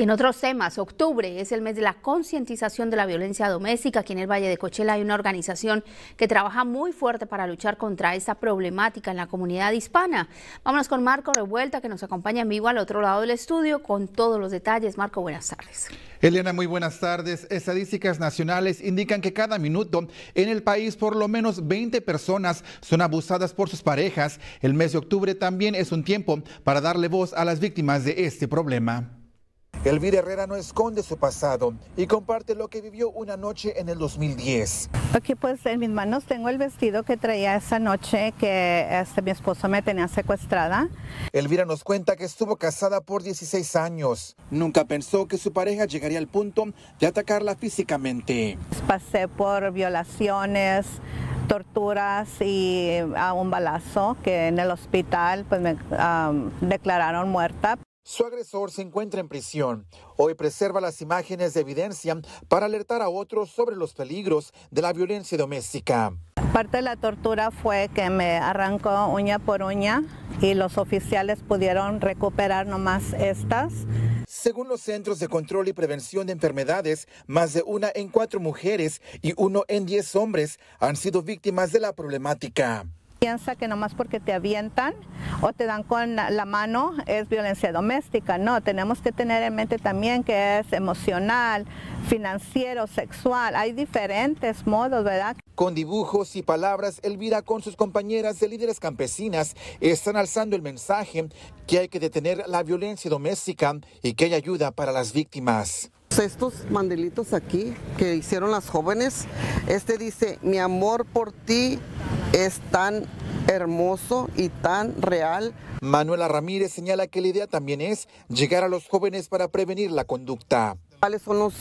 Y en otros temas, octubre es el mes de la concientización de la violencia doméstica. Aquí en el Valle de Cochela hay una organización que trabaja muy fuerte para luchar contra esta problemática en la comunidad hispana. Vámonos con Marco Revuelta, que nos acompaña en vivo al otro lado del estudio con todos los detalles. Marco, buenas tardes. Elena, muy buenas tardes. Estadísticas nacionales indican que cada minuto en el país por lo menos 20 personas son abusadas por sus parejas. El mes de octubre también es un tiempo para darle voz a las víctimas de este problema. Elvira Herrera no esconde su pasado y comparte lo que vivió una noche en el 2010. Aquí pues en mis manos tengo el vestido que traía esa noche que este, mi esposo me tenía secuestrada. Elvira nos cuenta que estuvo casada por 16 años. Nunca pensó que su pareja llegaría al punto de atacarla físicamente. Pasé por violaciones, torturas y a ah, un balazo que en el hospital pues me ah, declararon muerta. Su agresor se encuentra en prisión. Hoy preserva las imágenes de evidencia para alertar a otros sobre los peligros de la violencia doméstica. Parte de la tortura fue que me arrancó uña por uña y los oficiales pudieron recuperar nomás estas. Según los Centros de Control y Prevención de Enfermedades, más de una en cuatro mujeres y uno en diez hombres han sido víctimas de la problemática piensa que nomás porque te avientan o te dan con la mano es violencia doméstica. No, tenemos que tener en mente también que es emocional, financiero, sexual. Hay diferentes modos, ¿verdad? Con dibujos y palabras, Elvira con sus compañeras de líderes campesinas están alzando el mensaje que hay que detener la violencia doméstica y que hay ayuda para las víctimas estos mandelitos aquí que hicieron las jóvenes. Este dice, mi amor por ti es tan hermoso y tan real. Manuela Ramírez señala que la idea también es llegar a los jóvenes para prevenir la conducta. ¿Cuáles son los,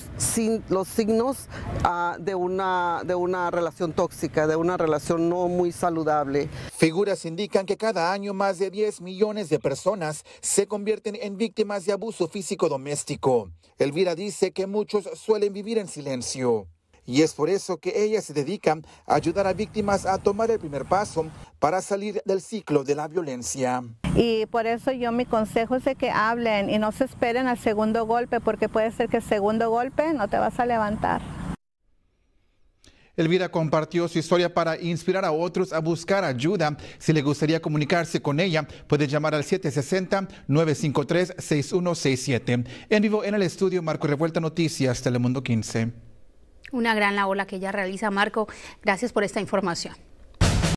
los signos ah, de, una, de una relación tóxica, de una relación no muy saludable? Figuras indican que cada año más de 10 millones de personas se convierten en víctimas de abuso físico doméstico. Elvira dice que muchos suelen vivir en silencio. Y es por eso que ella se dedica a ayudar a víctimas a tomar el primer paso para salir del ciclo de la violencia. Y por eso yo mi consejo es que hablen y no se esperen al segundo golpe, porque puede ser que el segundo golpe no te vas a levantar. Elvira compartió su historia para inspirar a otros a buscar ayuda. Si le gustaría comunicarse con ella, puede llamar al 760-953-6167. En vivo en el estudio Marco Revuelta Noticias, Telemundo 15. Una gran labor que ella realiza, Marco. Gracias por esta información.